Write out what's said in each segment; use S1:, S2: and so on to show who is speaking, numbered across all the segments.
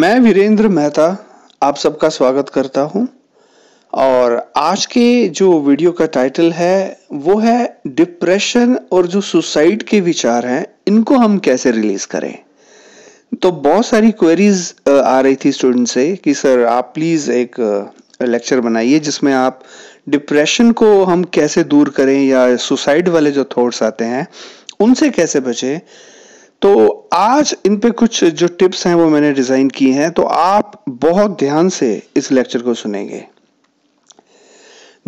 S1: मैं वीरेंद्र मेहता आप सबका स्वागत करता हूं और आज के जो वीडियो का टाइटल है वो है डिप्रेशन और जो सुसाइड के विचार हैं इनको हम कैसे रिलीज करें तो बहुत सारी क्वेरीज आ रही थी स्टूडेंट से कि सर आप प्लीज़ एक लेक्चर बनाइए जिसमें आप डिप्रेशन को हम कैसे दूर करें या सुसाइड वाले जो थॉट्स आते हैं उनसे कैसे बचें तो आज इन पे कुछ जो टिप्स हैं वो मैंने डिज़ाइन की हैं तो आप बहुत ध्यान से इस लेक्चर को सुनेंगे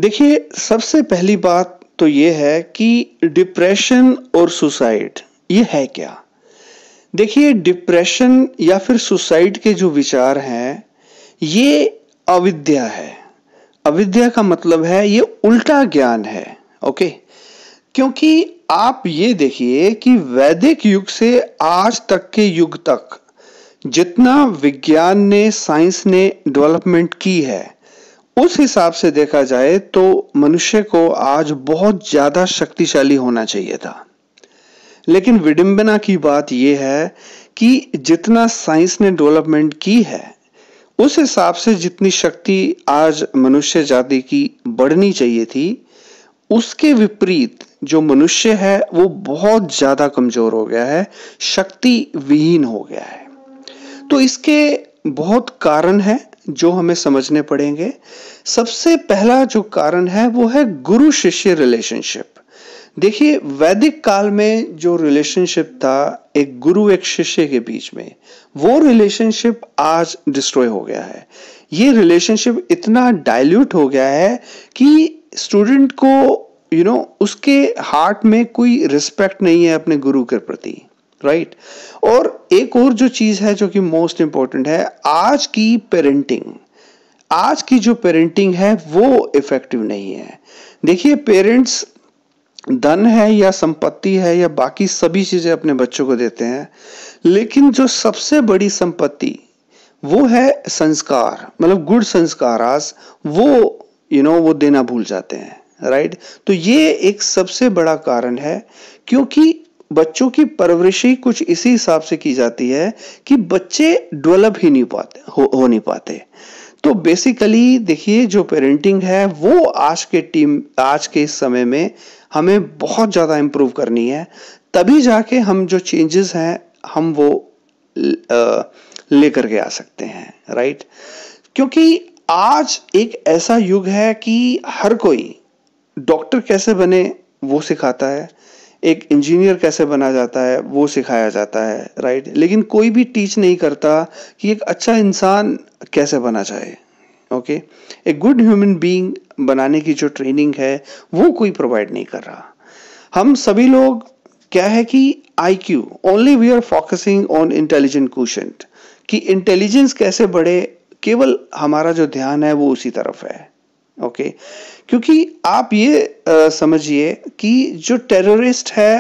S1: देखिए सबसे पहली बात तो ये है कि डिप्रेशन और सुसाइड ये है क्या देखिए डिप्रेशन या फिर सुसाइड के जो विचार हैं ये अविद्या है अविद्या का मतलब है ये उल्टा ज्ञान है ओके क्योंकि आप ये देखिए कि वैदिक युग से आज तक के युग तक जितना विज्ञान ने साइंस ने डेवलपमेंट की है उस हिसाब से देखा जाए तो मनुष्य को आज बहुत ज़्यादा शक्तिशाली होना चाहिए था लेकिन विडंबना की बात यह है कि जितना साइंस ने डेवलपमेंट की है उस हिसाब से जितनी शक्ति आज मनुष्य जाति की बढ़नी चाहिए थी उसके विपरीत जो मनुष्य है वो बहुत ज्यादा कमजोर हो गया है शक्ति विहीन हो गया है तो इसके बहुत कारण है जो हमें समझने पड़ेंगे सबसे पहला जो कारण है वो है गुरु शिष्य रिलेशनशिप देखिए वैदिक काल में जो रिलेशनशिप था एक गुरु एक शिष्य के बीच में वो रिलेशनशिप आज डिस्ट्रॉय हो गया है ये रिलेशनशिप इतना डाइल्यूट हो गया है कि स्टूडेंट को यू नो उसके हार्ट में कोई रिस्पेक्ट नहीं है अपने गुरु के प्रति राइट right? और एक और जो चीज है जो कि मोस्ट इंपॉर्टेंट है आज की पेरेंटिंग आज की जो पेरेंटिंग है वो इफेक्टिव नहीं है देखिए पेरेंट्स धन है या संपत्ति है या बाकी सभी चीजें अपने बच्चों को देते हैं लेकिन जो सबसे बड़ी संपत्ति वो है संस्कार मतलब गुड संस्कार आज वो यू you नो know, वो देना भूल जाते हैं राइट तो ये एक सबसे बड़ा कारण है क्योंकि बच्चों की परवरिश ही कुछ इसी हिसाब से की जाती है कि बच्चे डेवलप ही नहीं पाते हो, हो नहीं पाते तो बेसिकली देखिए जो पेरेंटिंग है वो आज के टीम आज के इस समय में हमें बहुत ज़्यादा इम्प्रूव करनी है तभी जाके हम जो चेंजेस हैं हम वो लेकर के आ सकते हैं राइट क्योंकि आज एक ऐसा युग है कि हर कोई डॉक्टर कैसे बने वो सिखाता है एक इंजीनियर कैसे बना जाता है वो सिखाया जाता है राइट लेकिन कोई भी टीच नहीं करता कि एक अच्छा इंसान कैसे बना जाए ओके एक गुड ह्यूमन बीइंग बनाने की जो ट्रेनिंग है वो कोई प्रोवाइड नहीं कर रहा हम सभी लोग क्या है कि I Q only we are focusing on intelligent question कि इंटेलिजेंस कैसे बढ़े केवल हमारा जो ध्यान है वो उसी तरफ है ओके क्योंकि आप ये समझिए कि जो टेररिस्ट है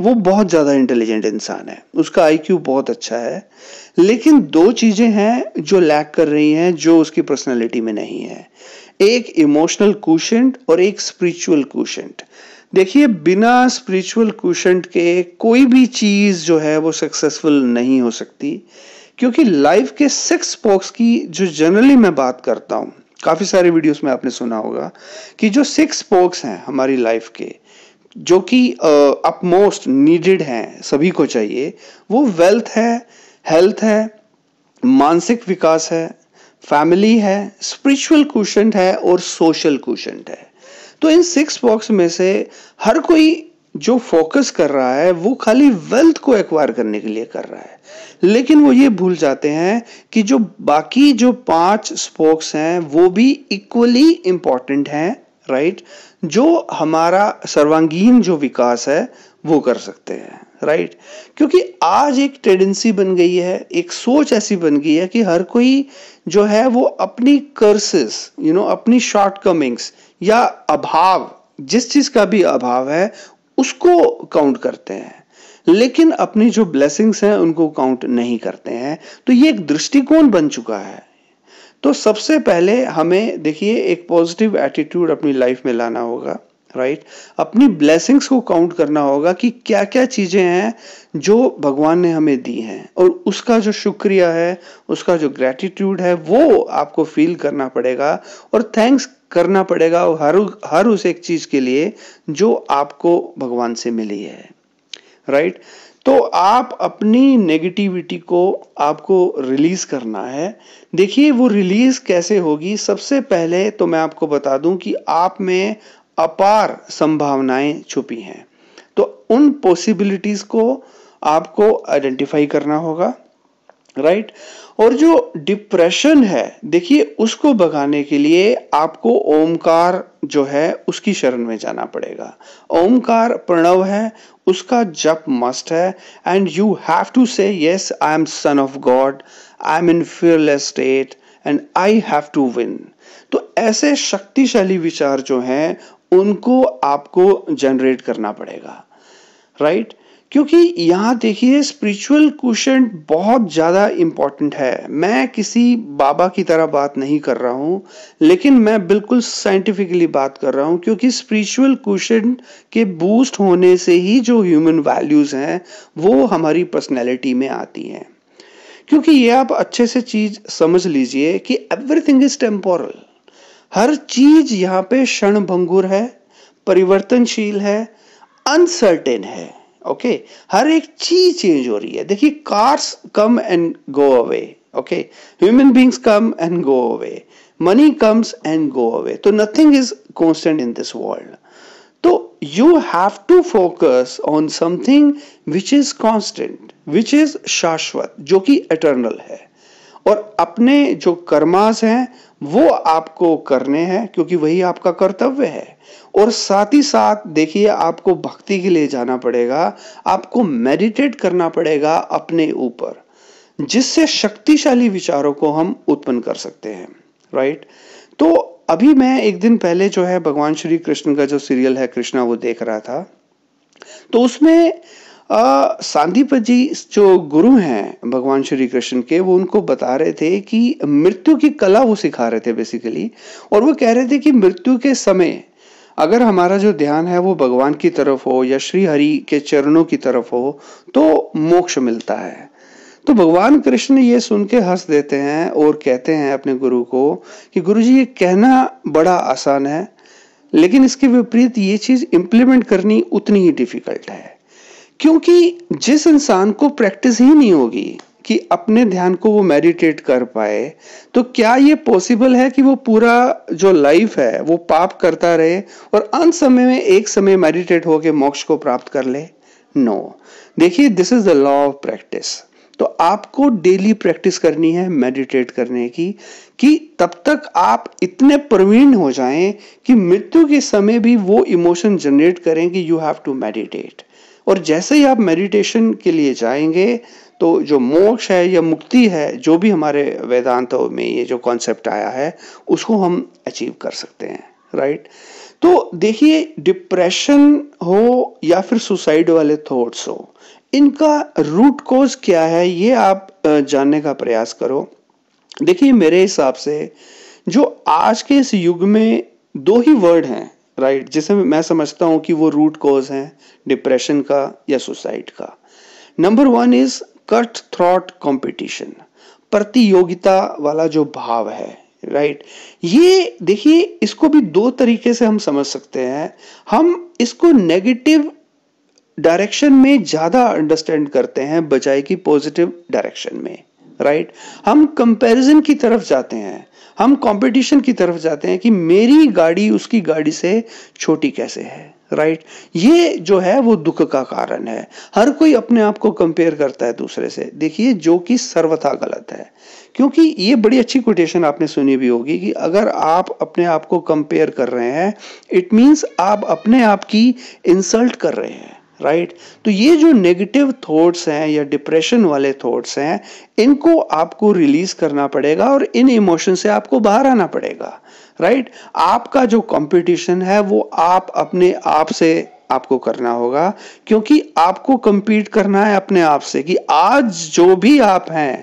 S1: वो बहुत ज़्यादा इंटेलिजेंट इंसान है उसका आईक्यू बहुत अच्छा है लेकिन दो चीज़ें हैं जो लैक कर रही हैं जो उसकी पर्सनैलिटी में नहीं है एक इमोशनल क्यूशेंट और एक स्पिरिचुअल क्यूशेंट देखिए बिना स्पिरिचुअल क्यूशेंट के कोई भी चीज़ जो है वो सक्सेसफुल नहीं हो सकती क्योंकि लाइफ के सिक्स पॉक्स की जो जनरली मैं बात करता हूँ काफ़ी सारे वीडियोस में आपने सुना होगा कि जो सिक्स स्पोक्स हैं हमारी लाइफ के जो कि अपमोस्ट नीडेड हैं सभी को चाहिए वो वेल्थ है हेल्थ है मानसिक विकास है फैमिली है स्पिरिचुअल क्वेश्चन है और सोशल क्वेश्चन है तो इन सिक्स बॉक्स में से हर कोई जो फोकस कर रहा है वो खाली वेल्थ को एक्वायर करने के लिए कर रहा है लेकिन वो ये भूल जाते हैं कि जो बाकी जो पांच स्पोक्स हैं वो भी इक्वली इंपॉर्टेंट हैं राइट जो हमारा सर्वांगीण जो विकास है वो कर सकते हैं राइट क्योंकि आज एक टेंडेंसी बन गई है एक सोच ऐसी बन गई है कि हर कोई जो है वो अपनी कर्सेस यू नो अपनी शॉर्टकमिंग्स या अभाव जिस चीज का भी अभाव है उसको काउंट करते हैं लेकिन अपनी जो ब्लेसिंग्स हैं उनको काउंट नहीं करते हैं तो ये एक दृष्टिकोण बन चुका है तो सबसे पहले हमें देखिए एक पॉजिटिव एटीट्यूड अपनी लाइफ में लाना होगा राइट अपनी ब्लेसिंग्स को काउंट करना होगा कि क्या क्या चीज़ें हैं जो भगवान ने हमें दी हैं और उसका जो शुक्रिया है उसका जो ग्रेटिट्यूड है वो आपको फील करना पड़ेगा और थैंक्स करना पड़ेगा हर हर उस एक चीज के लिए जो आपको भगवान से मिली है राइट right? तो आप अपनी नेगेटिविटी को आपको रिलीज करना है देखिए वो रिलीज कैसे होगी सबसे पहले तो मैं आपको बता दूं कि आप में अपार संभावनाएं छुपी हैं तो उन पॉसिबिलिटीज को आपको आइडेंटिफाई करना होगा राइट और जो डिप्रेशन है देखिए उसको भगाने के लिए आपको ओमकार जो है उसकी शरण में जाना पड़ेगा ओमकार प्रणव है उसका जप मस्ट है and you have to say yes I am son of God I am in fearless state and I have to win तो ऐसे शक्तिशाली विचार जो हैं उनको आपको जनरेट करना पड़ेगा राइट right? क्योंकि यहाँ देखिए स्पिरिचुअल क्वेश्चन बहुत ज़्यादा इम्पॉर्टेंट है मैं किसी बाबा की तरह बात नहीं कर रहा हूँ लेकिन मैं बिल्कुल साइंटिफिकली बात कर रहा हूँ क्योंकि स्पिरिचुअल क्वेश्चन के बूस्ट होने से ही जो ह्यूमन वैल्यूज़ हैं वो हमारी पर्सनैलिटी में आती हैं क्योंकि ये आप अच्छे से चीज़ समझ लीजिए कि एवरीथिंग इज टेम्पोरल हर चीज़ यहाँ पे क्षण भंगुर है परिवर्तनशील है अनसर्टेन है ओके हर एक चीज चेंज हो रही है देखिए cars come and go away okay human beings come and go away money comes and go away तो nothing is constant in this world तो you have to focus on something which is constant which is शाश्वत जो कि eternal है और अपने जो karmas हैं वो आपको करने हैं क्योंकि वही आपका कर्तव्य है और साथ ही साथ देखिए आपको भक्ति के लिए जाना पड़ेगा आपको मेडिटेट करना पड़ेगा अपने ऊपर जिससे शक्तिशाली विचारों को हम उत्पन्न कर सकते हैं राइट तो अभी मैं एक दिन पहले जो है भगवान श्री कृष्ण का जो सीरियल है कृष्णा वो देख रहा था तो उसमें सांदीपत जी जो गुरु हैं भगवान श्री कृष्ण के वो उनको बता रहे थे कि मृत्यु की कला वो सिखा रहे थे बेसिकली और वो कह रहे थे कि मृत्यु के समय अगर हमारा जो ध्यान है वो भगवान की तरफ हो या श्री हरि के चरणों की तरफ हो तो मोक्ष मिलता है तो भगवान कृष्ण ये सुन के हंस देते हैं और कहते हैं अपने गुरु को कि गुरु जी ये कहना बड़ा आसान है लेकिन इसके विपरीत ये चीज़ इम्प्लीमेंट करनी उतनी ही डिफिकल्ट है क्योंकि जिस इंसान को प्रैक्टिस ही नहीं होगी कि अपने ध्यान को वो मेडिटेट कर पाए तो क्या ये पॉसिबल है कि वो पूरा जो लाइफ है वो पाप करता रहे और अंत समय में एक समय मेडिटेट होके मोक्ष को प्राप्त कर ले नो देखिए this is the law of practice तो आपको डेली प्रैक्टिस करनी है मेडिटेट करने की कि तब तक आप इतने प्रवीण हो जाएं कि मृत्यु के समय भी वो इमोशन जनरेट करें कि यू हैव टू मेडिटेट और जैसे ही आप मेडिटेशन के लिए जाएंगे तो जो मोक्ष है या मुक्ति है जो भी हमारे वेदांत में ये जो कॉन्सेप्ट आया है उसको हम अचीव कर सकते हैं राइट तो देखिए डिप्रेशन हो या फिर सुसाइड वाले थॉट्स हो इनका रूट कॉज क्या है ये आप जानने का प्रयास करो देखिए मेरे हिसाब से जो आज के इस युग में दो ही वर्ड हैं राइट right? जिसे मैं समझता हूँ कि वो रूट कॉज हैं डिप्रेशन का या सुसाइड का number one is cut throat competition प्रतियोगिता वाला जो भाव है राइट right? ये देखिए इसको भी दो तरीके से हम समझ सकते हैं हम इसको नेगेटिव डायरेक्शन में ज़्यादा अंडरस्टैंड करते हैं बजाय कि पॉजिटिव डायरेक्शन में राइट हम कंपैरिजन की तरफ जाते हैं हम कंपटीशन की तरफ जाते हैं कि मेरी गाड़ी उसकी गाड़ी से छोटी कैसे है राइट right? ये जो है वो दुख का कारण है हर कोई अपने आप को कंपेयर करता है दूसरे से देखिए जो कि सर्वथा गलत है क्योंकि ये बड़ी अच्छी कोटेशन आपने सुनी भी होगी कि अगर आप अपने आप को कंपेयर कर रहे हैं इट मीन्स आप अपने आप की इंसल्ट कर रहे हैं राइट right? तो ये जो नेगेटिव थॉट्स हैं या डिप्रेशन वाले थॉट्स हैं इनको आपको रिलीज करना पड़ेगा और इन इमोशन से आपको बाहर आना पड़ेगा राइट right? आपका जो कंपटीशन है वो आप अपने आप से आपको करना होगा क्योंकि आपको कंपीट करना है अपने आप से कि आज जो भी आप हैं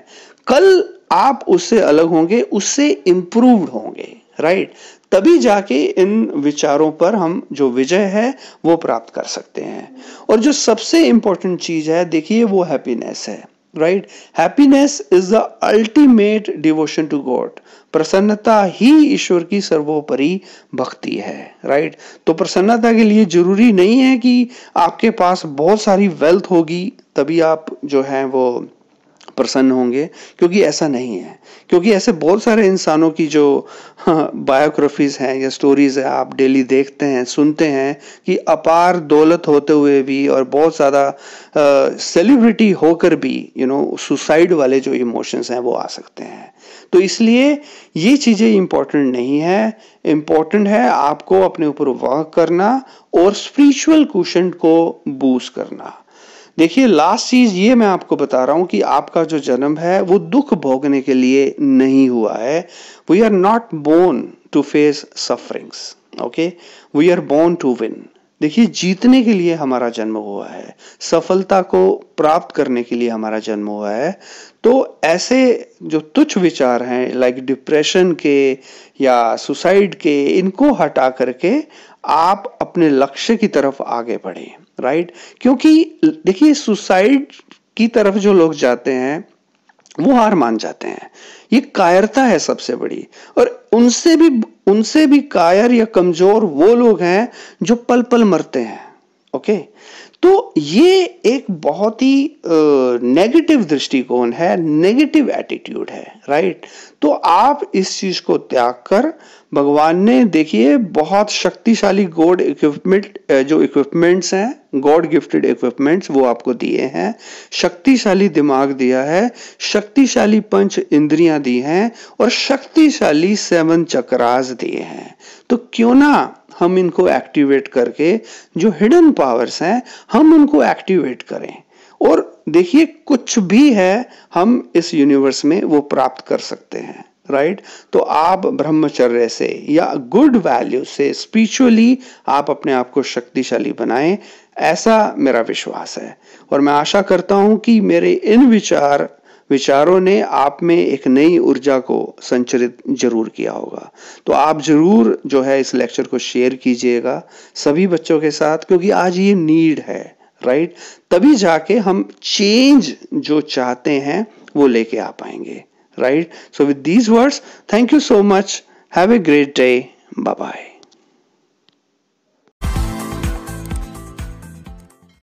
S1: कल आप उससे अलग होंगे उससे इम्प्रूव्ड होंगे राइट right? तभी जाके इन विचारों पर हम जो विजय है वो प्राप्त कर सकते हैं और जो सबसे इंपॉर्टेंट चीज है देखिए वो हैप्पीनेस है right happiness is the ultimate devotion to God प्रसन्नता ही ईश्वर की सर्वोपरि भक्ति है राइट right? तो प्रसन्नता के लिए जरूरी नहीं है कि आपके पास बहुत सारी वेल्थ होगी तभी आप जो है वो प्रसन्न होंगे क्योंकि ऐसा नहीं है क्योंकि ऐसे बहुत सारे इंसानों की जो बायोग्राफीज़ हाँ, हैं या स्टोरीज़ हैं आप डेली देखते हैं सुनते हैं कि अपार दौलत होते हुए भी और बहुत ज़्यादा सेलिब्रिटी होकर भी यू नो सुसाइड वाले जो इमोशंस हैं वो आ सकते हैं तो इसलिए ये चीज़ें इम्पॉर्टेंट नहीं है इम्पोर्टेंट है आपको अपने ऊपर वर्क करना और स्पिरिचुअल क्वेश्चन को बूस्ट करना देखिए लास्ट चीज ये मैं आपको बता रहा हूं कि आपका जो जन्म है वो दुख भोगने के लिए नहीं हुआ है we are not born to face sufferings okay we are born to win देखिए जीतने के लिए हमारा जन्म हुआ है सफलता को प्राप्त करने के लिए हमारा जन्म हुआ है तो ऐसे जो तुच्छ विचार हैं लाइक डिप्रेशन के या सुसाइड के इनको हटा करके आप अपने लक्ष्य की तरफ आगे बढ़ें राइट क्योंकि देखिए सुसाइड की तरफ जो लोग जाते हैं वो हार मान जाते हैं ये कायरता है सबसे बड़ी और उनसे भी उनसे भी कायर या कमजोर वो लोग हैं जो पल पल मरते हैं ओके तो ये एक बहुत ही नेगेटिव दृष्टिकोण है नेगेटिव एटीट्यूड है राइट तो आप इस चीज को त्याग कर भगवान ने देखिए बहुत शक्तिशाली गॉड इक्विपमेंट जो इक्विपमेंट्स हैं गॉड गिफ्टेड इक्विपमेंट्स वो आपको दिए हैं शक्तिशाली दिमाग दिया है शक्तिशाली पंच इंद्रियां दी हैं और शक्तिशाली सेवन चक्रास दिए हैं तो क्यों ना हम इनको एक्टिवेट करके जो हिडन पावर्स हैं हम उनको एक्टिवेट करें और देखिए कुछ भी है हम इस यूनिवर्स में वो प्राप्त कर सकते हैं राइट right? तो आप ब्रह्मचर्य से या गुड वैल्यू से स्पिरिचुअली आप अपने आप को शक्तिशाली बनाएं ऐसा मेरा विश्वास है और मैं आशा करता हूं कि मेरे इन विचार विचारों ने आप में एक नई ऊर्जा को संचरित जरूर किया होगा तो आप जरूर जो है इस लेक्चर को शेयर कीजिएगा सभी बच्चों के साथ क्योंकि आज ये नीड है राइट तभी जाके हम चेंज जो चाहते हैं वो लेके आ पाएंगे right so with these words thank you so much have a great day bye bye